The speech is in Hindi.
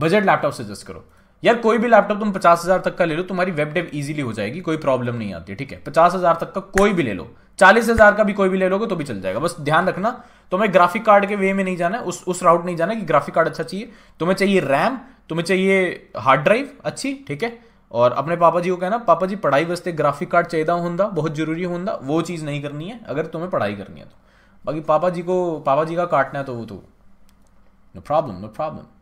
बजट लैपटॉप सजेस्ट करो यार कोई भी लैपटॉप तुम पचास हजार तक का ले लो तुम्हारी वेब डेव इजीली हो जाएगी कोई प्रॉब्लम नहीं आती ठीक है पचास हजार तक का कोई भी ले लो चालीस हजार का भी कोई भी ले लोगे तो भी चल जाएगा बस ध्यान रखना तुम्हें ग्राफिक कार्ड के वे में नहीं जाना है उस उस राउट नहीं जाना कि ग्राफिक कार्ड अच्छा चाहिए तुम्हें चाहिए रैम तुम्हें चाहिए हार्ड ड्राइव अच्छी ठीक है और अपने पापा जी को कहना पापा जी पढ़ाई वास्ते ग्राफिक कार्ड चाहिए होंगे बहुत जरूरी होंगे वो चीज़ नहीं करनी है अगर तुम्हें पढ़ाई करनी है तो बाकी पापा जी को पापा जी का काटना है तो वो तो नो प्रॉब्लम नो प्रॉब्लम